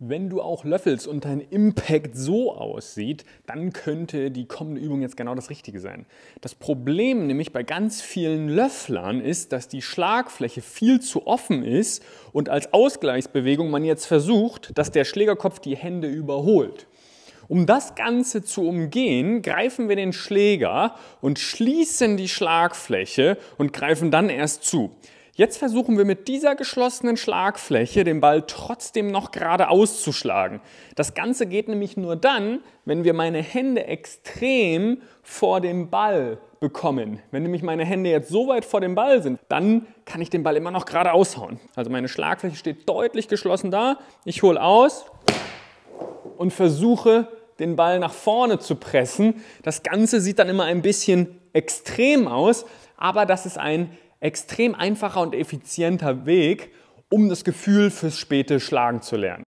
Wenn du auch löffelst und dein Impact so aussieht, dann könnte die kommende Übung jetzt genau das Richtige sein. Das Problem nämlich bei ganz vielen Löfflern ist, dass die Schlagfläche viel zu offen ist und als Ausgleichsbewegung man jetzt versucht, dass der Schlägerkopf die Hände überholt. Um das Ganze zu umgehen, greifen wir den Schläger und schließen die Schlagfläche und greifen dann erst zu. Jetzt versuchen wir mit dieser geschlossenen Schlagfläche den Ball trotzdem noch gerade auszuschlagen. Das Ganze geht nämlich nur dann, wenn wir meine Hände extrem vor dem Ball bekommen. Wenn nämlich meine Hände jetzt so weit vor dem Ball sind, dann kann ich den Ball immer noch gerade aushauen. Also meine Schlagfläche steht deutlich geschlossen da. Ich hole aus und versuche den Ball nach vorne zu pressen. Das Ganze sieht dann immer ein bisschen extrem aus, aber das ist ein extrem einfacher und effizienter Weg, um das Gefühl fürs späte Schlagen zu lernen.